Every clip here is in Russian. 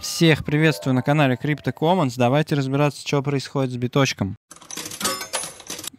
Всех приветствую на канале Crypto Commons. Давайте разбираться, что происходит с биточком.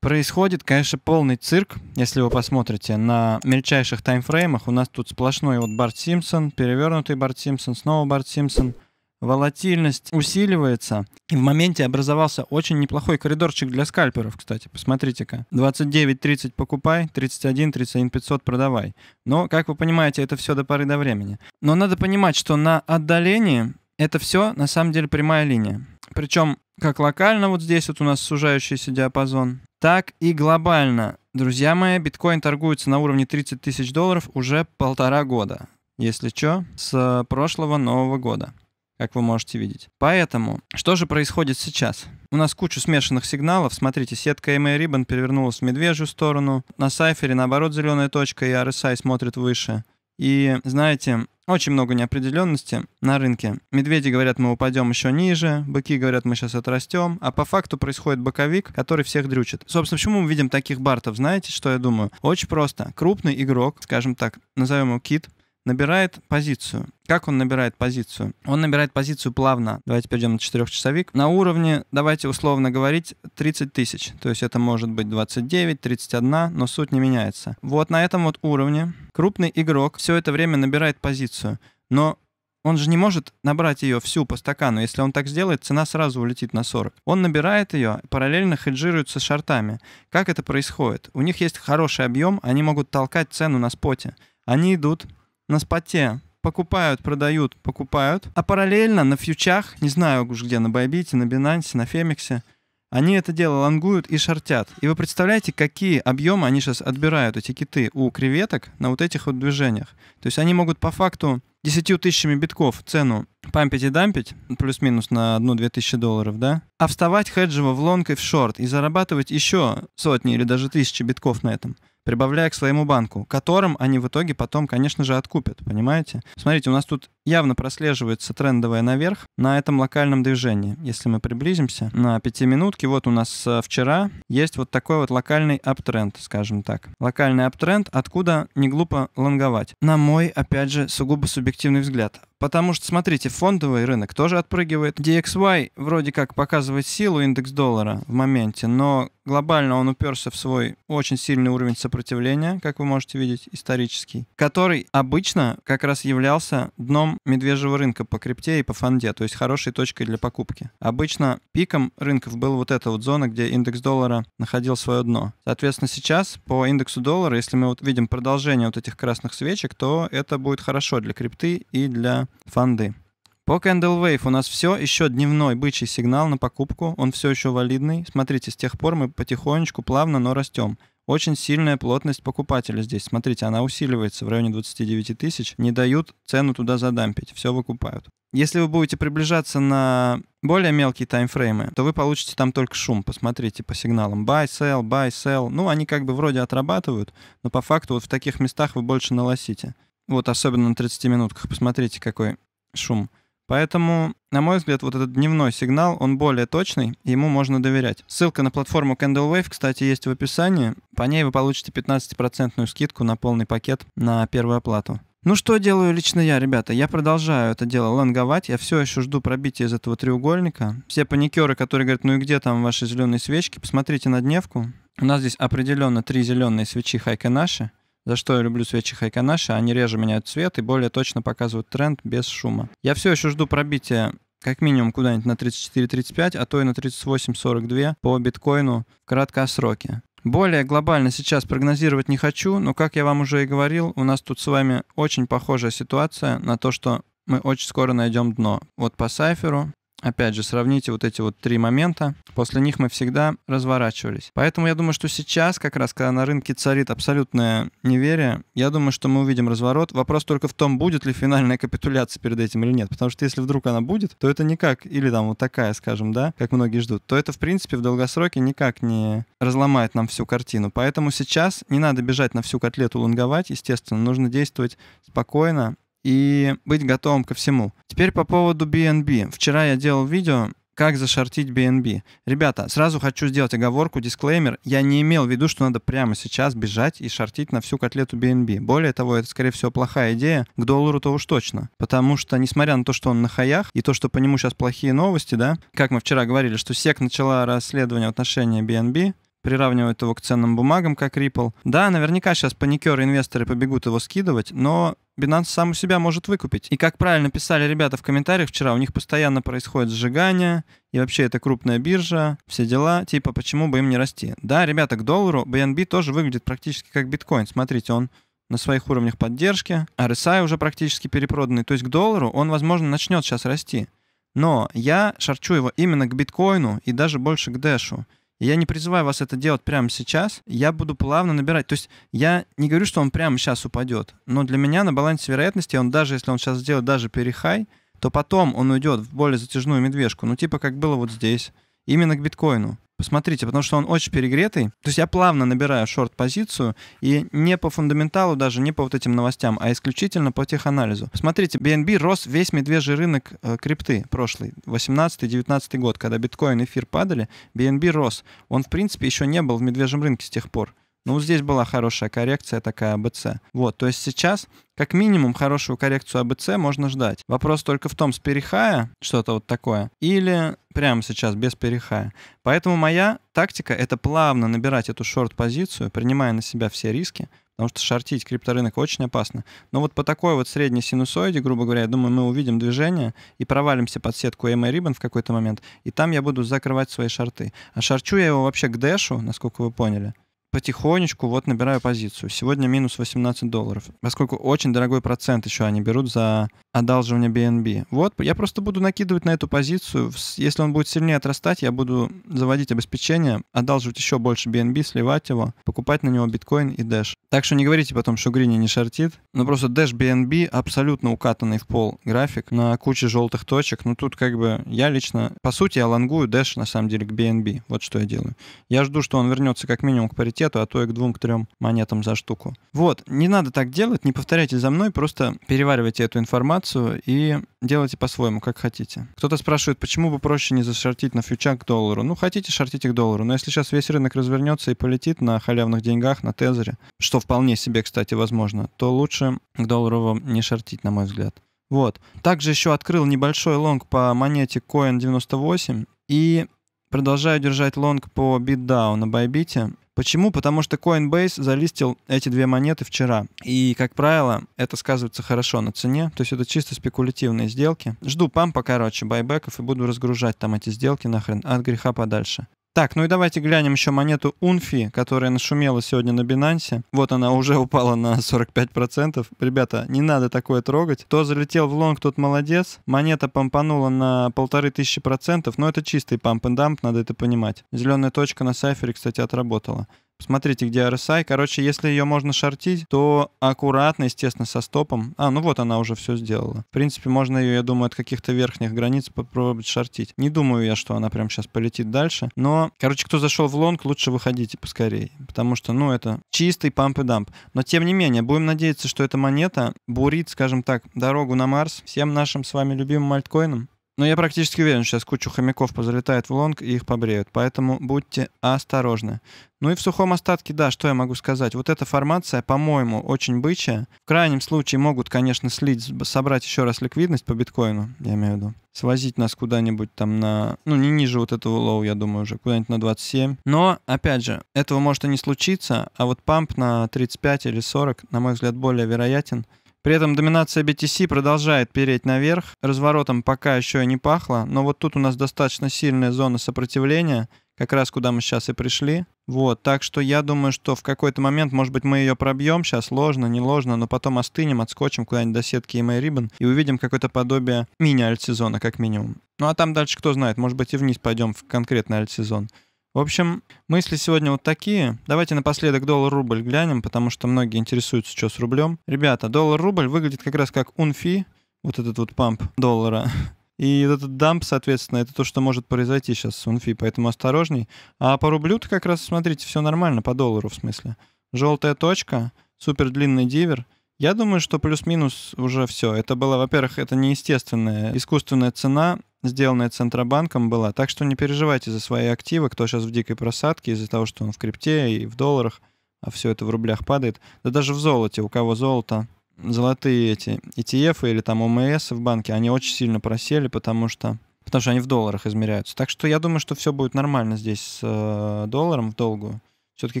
Происходит, конечно, полный цирк, если вы посмотрите на мельчайших таймфреймах. У нас тут сплошной вот Барт Симпсон, перевернутый Барт Симпсон, снова Барт Симпсон. Волатильность усиливается. И в моменте образовался очень неплохой коридорчик для скальперов, кстати. Посмотрите-ка. 29.30 покупай, 31,31,500 продавай. Но, как вы понимаете, это все до поры до времени. Но надо понимать, что на отдалении это все на самом деле прямая линия. Причем как локально вот здесь вот у нас сужающийся диапазон, так и глобально. Друзья мои, биткоин торгуется на уровне 30 тысяч долларов уже полтора года. Если что, с э, прошлого Нового года, как вы можете видеть. Поэтому, что же происходит сейчас? У нас куча смешанных сигналов. Смотрите, сетка MA Ribbon перевернулась в медвежью сторону. На сайфере, наоборот, зеленая точка и RSI смотрит выше. И знаете, очень много неопределенности на рынке. Медведи говорят, мы упадем еще ниже, быки говорят, мы сейчас отрастем, а по факту происходит боковик, который всех дрючит. Собственно, почему мы видим таких бартов? Знаете, что я думаю? Очень просто. Крупный игрок, скажем так, назовем его Кит, набирает позицию. Как он набирает позицию? Он набирает позицию плавно. Давайте перейдем на четырехчасовик. На уровне, давайте условно говорить, 30 тысяч. То есть это может быть 29, 31, но суть не меняется. Вот на этом вот уровне крупный игрок все это время набирает позицию. Но он же не может набрать ее всю по стакану. Если он так сделает, цена сразу улетит на 40. Он набирает ее, параллельно хеджируется шартами. Как это происходит? У них есть хороший объем, они могут толкать цену на споте. Они идут на споте покупают, продают, покупают. А параллельно на фьючах, не знаю уж где, на Байбите, на Бинансе, на Фемиксе, они это дело лонгуют и шортят. И вы представляете, какие объемы они сейчас отбирают, эти киты, у креветок на вот этих вот движениях. То есть они могут по факту 10 тысячами битков цену пампить и дампить, плюс-минус на 1-2 тысячи долларов, да, а вставать хеджево в лонг и в шорт и зарабатывать еще сотни или даже тысячи битков на этом прибавляя к своему банку, которым они в итоге потом, конечно же, откупят, понимаете? Смотрите, у нас тут явно прослеживается трендовая наверх на этом локальном движении. Если мы приблизимся на минутки, вот у нас э, вчера есть вот такой вот локальный аптренд, скажем так. Локальный аптренд, откуда не глупо лонговать. На мой, опять же, сугубо субъективный взгляд. Потому что, смотрите, фондовый рынок тоже отпрыгивает. DXY вроде как показывает силу индекс доллара в моменте, но глобально он уперся в свой очень сильный уровень сопротивления, как вы можете видеть, исторический, который обычно как раз являлся дном медвежьего рынка по крипте и по фонде, то есть хорошей точкой для покупки. Обычно пиком рынков был вот эта вот зона, где индекс доллара находил свое дно. Соответственно, сейчас по индексу доллара, если мы вот видим продолжение вот этих красных свечек, то это будет хорошо для крипты и для фонды. По candle wave у нас все еще дневной бычий сигнал на покупку, он все еще валидный. Смотрите, с тех пор мы потихонечку, плавно, но растем. Очень сильная плотность покупателя здесь. Смотрите, она усиливается в районе 29 тысяч. Не дают цену туда задампить. Все выкупают. Если вы будете приближаться на более мелкие таймфреймы, то вы получите там только шум. Посмотрите по сигналам. Buy, sell, buy, sell. Ну, они как бы вроде отрабатывают, но по факту вот в таких местах вы больше налосите. Вот особенно на 30 минутках. Посмотрите, какой шум. Поэтому, на мой взгляд, вот этот дневной сигнал, он более точный, ему можно доверять. Ссылка на платформу CandleWave, кстати, есть в описании. По ней вы получите 15% скидку на полный пакет на первую оплату. Ну что делаю лично я, ребята? Я продолжаю это дело лонговать. Я все еще жду пробития из этого треугольника. Все паникеры, которые говорят, ну и где там ваши зеленые свечки, посмотрите на дневку. У нас здесь определенно три зеленые свечи хайка наши. За что я люблю свечи Хайканаши, они реже меняют цвет и более точно показывают тренд без шума. Я все еще жду пробития как минимум куда-нибудь на 34-35, а то и на 38-42 по биткоину в краткосроке. Более глобально сейчас прогнозировать не хочу, но, как я вам уже и говорил, у нас тут с вами очень похожая ситуация на то, что мы очень скоро найдем дно. Вот по Сайферу Опять же, сравните вот эти вот три момента. После них мы всегда разворачивались. Поэтому я думаю, что сейчас, как раз, когда на рынке царит абсолютное неверие, я думаю, что мы увидим разворот. Вопрос только в том, будет ли финальная капитуляция перед этим или нет. Потому что если вдруг она будет, то это никак, или там вот такая, скажем, да, как многие ждут, то это, в принципе, в долгосроке никак не разломает нам всю картину. Поэтому сейчас не надо бежать на всю котлету лунговать, естественно, нужно действовать спокойно, и быть готовым ко всему. Теперь по поводу BNB. Вчера я делал видео, как зашортить BNB. Ребята, сразу хочу сделать оговорку, дисклеймер. Я не имел в виду, что надо прямо сейчас бежать и шортить на всю котлету BNB. Более того, это, скорее всего, плохая идея. К доллару-то уж точно. Потому что, несмотря на то, что он на хаях, и то, что по нему сейчас плохие новости, да, как мы вчера говорили, что SEC начала расследование отношения BNB, приравнивают его к ценным бумагам, как Ripple. Да, наверняка сейчас паникеры-инвесторы побегут его скидывать, но Binance сам у себя может выкупить. И как правильно писали ребята в комментариях вчера, у них постоянно происходит сжигание, и вообще это крупная биржа, все дела, типа почему бы им не расти. Да, ребята, к доллару BNB тоже выглядит практически как биткоин. Смотрите, он на своих уровнях поддержки, RSI уже практически перепроданный, то есть к доллару он, возможно, начнет сейчас расти. Но я шарчу его именно к биткоину и даже больше к дэшу. Я не призываю вас это делать прямо сейчас. Я буду плавно набирать. То есть я не говорю, что он прямо сейчас упадет. Но для меня на балансе вероятности он даже, если он сейчас сделает даже перехай, то потом он уйдет в более затяжную медвежку. Ну, типа как было вот здесь. Именно к биткоину. Посмотрите, потому что он очень перегретый. То есть я плавно набираю шорт-позицию и не по фундаменталу даже, не по вот этим новостям, а исключительно по теханализу. Смотрите, BNB рос весь медвежий рынок э, крипты прошлый, 18-19 год, когда биткоин и эфир падали, BNB рос. Он, в принципе, еще не был в медвежьем рынке с тех пор. Ну вот здесь была хорошая коррекция, такая АБЦ. Вот, то есть сейчас как минимум хорошую коррекцию АБЦ можно ждать. Вопрос только в том, с перехая, что-то вот такое, или прямо сейчас без перехая. Поэтому моя тактика — это плавно набирать эту шорт-позицию, принимая на себя все риски, потому что шортить крипторынок очень опасно. Но вот по такой вот средней синусоиде, грубо говоря, я думаю, мы увидим движение и провалимся под сетку EMA Ribbon в какой-то момент, и там я буду закрывать свои шорты. А шарчу я его вообще к дэшу, насколько вы поняли — потихонечку вот набираю позицию. Сегодня минус 18 долларов, поскольку очень дорогой процент еще они берут за одалживание BNB. Вот, я просто буду накидывать на эту позицию. Если он будет сильнее отрастать, я буду заводить обеспечение, одалживать еще больше BNB, сливать его, покупать на него биткоин и Dash. Так что не говорите потом, что Грини не шортит. Но ну, просто Dash BNB абсолютно укатанный в пол график на куче желтых точек. Ну тут как бы я лично, по сути, я лонгую Dash на самом деле к BNB. Вот что я делаю. Я жду, что он вернется как минимум к паритету паритету, а то и к двум, к трем монетам за штуку. Вот, не надо так делать, не повторяйте за мной, просто переваривайте эту информацию и делайте по-своему, как хотите. Кто-то спрашивает, почему бы проще не зашортить на фьючах к доллару? Ну, хотите, шортите к доллару, но если сейчас весь рынок развернется и полетит на халявных деньгах, на тезере, что вполне себе, кстати, возможно, то лучше к доллару вам не шортить, на мой взгляд. Вот. Также еще открыл небольшой лонг по монете Coin 98 и Продолжаю держать лонг по BitDAO на Байбите. Почему? Потому что Coinbase залистил эти две монеты вчера. И, как правило, это сказывается хорошо на цене. То есть это чисто спекулятивные сделки. Жду пампа, короче, байбеков и буду разгружать там эти сделки нахрен от греха подальше. Так, ну и давайте глянем еще монету Унфи, которая нашумела сегодня на Бинансе. Вот она уже упала на 45%. Ребята, не надо такое трогать. Кто залетел в лонг, тот молодец. Монета помпанула на полторы тысячи процентов, но это чистый памп и дамп, надо это понимать. Зеленая точка на сайфере, кстати, отработала. Смотрите, где RSI. Короче, если ее можно шортить, то аккуратно, естественно, со стопом. А, ну вот она уже все сделала. В принципе, можно ее, я думаю, от каких-то верхних границ попробовать шортить. Не думаю я, что она прям сейчас полетит дальше. Но, короче, кто зашел в лонг, лучше выходите поскорее. Потому что, ну, это чистый памп и дамп. Но, тем не менее, будем надеяться, что эта монета бурит, скажем так, дорогу на Марс всем нашим с вами любимым альткоинам. Но я практически уверен, что сейчас кучу хомяков позалетает в лонг и их побреют, поэтому будьте осторожны. Ну и в сухом остатке, да, что я могу сказать. Вот эта формация, по-моему, очень бычья. В крайнем случае могут, конечно, слить, собрать еще раз ликвидность по биткоину, я имею в виду. Свозить нас куда-нибудь там на... Ну, не ниже вот этого лоу, я думаю, уже. Куда-нибудь на 27. Но, опять же, этого может и не случиться, а вот памп на 35 или 40, на мой взгляд, более вероятен. При этом доминация BTC продолжает переть наверх, разворотом пока еще и не пахло, но вот тут у нас достаточно сильная зона сопротивления, как раз куда мы сейчас и пришли. Вот, так что я думаю, что в какой-то момент, может быть, мы ее пробьем, сейчас ложно, не ложно, но потом остынем, отскочим куда-нибудь до сетки и Ribbon и увидим какое-то подобие мини альтсезона как минимум. Ну а там дальше кто знает, может быть и вниз пойдем в конкретный альтсезон. сезон в общем, мысли сегодня вот такие. Давайте напоследок доллар-рубль глянем, потому что многие интересуются, что с рублем. Ребята, доллар-рубль выглядит как раз как унфи, вот этот вот памп доллара. И этот дамп, соответственно, это то, что может произойти сейчас с унфи, поэтому осторожней. А по рублю-то как раз, смотрите, все нормально, по доллару в смысле. Желтая точка, супер длинный дивер. Я думаю, что плюс-минус уже все. Это было, во-первых, это неестественная искусственная цена, сделанная Центробанком, была. Так что не переживайте за свои активы, кто сейчас в дикой просадке из-за того, что он в крипте и в долларах, а все это в рублях падает. Да даже в золоте, у кого золото, золотые эти ETF или там ОМС в банке, они очень сильно просели, потому что потому что они в долларах измеряются. Так что я думаю, что все будет нормально здесь с э, долларом в долгую. Все-таки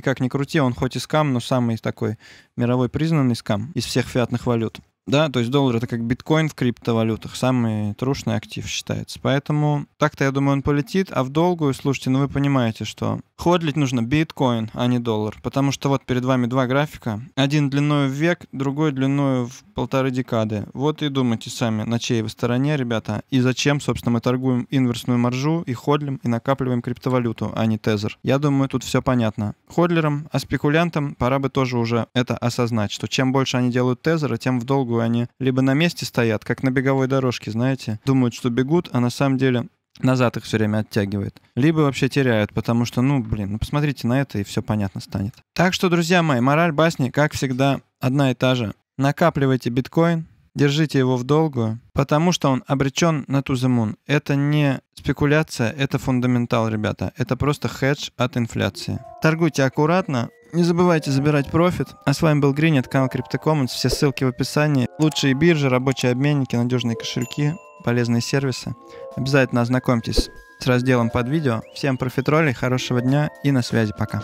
как ни крути, он хоть и скам, но самый такой мировой признанный скам из всех фиатных валют. Да, то есть доллар это как биткоин в криптовалютах, самый трушный актив считается. Поэтому так-то, я думаю, он полетит. А в долгую, слушайте, ну вы понимаете, что ходлить нужно биткоин, а не доллар. Потому что вот перед вами два графика. Один длиной в век, другой длиной в полторы декады. Вот и думайте сами, на чьей вы стороне, ребята. И зачем, собственно, мы торгуем инверсную маржу и ходлим, и накапливаем криптовалюту, а не тезер. Я думаю, тут все понятно. Ходлерам, а спекулянтам пора бы тоже уже это осознать, что чем больше они делают тезера, тем в долгую бегу. Они либо на месте стоят, как на беговой дорожке, знаете, думают, что бегут, а на самом деле назад их все время оттягивает. Либо вообще теряют, потому что, ну, блин, ну посмотрите на это, и все понятно станет. Так что, друзья мои, мораль басни, как всегда, одна и та же. Накапливайте биткоин, Держите его в долгую, потому что он обречен на тузамун. Это не спекуляция, это фундаментал, ребята. Это просто хедж от инфляции. Торгуйте аккуратно, не забывайте забирать профит. А с вами был Гринет это канал CryptoCommons. Все ссылки в описании. Лучшие биржи, рабочие обменники, надежные кошельки, полезные сервисы. Обязательно ознакомьтесь с разделом под видео. Всем профитролей, хорошего дня и на связи. Пока.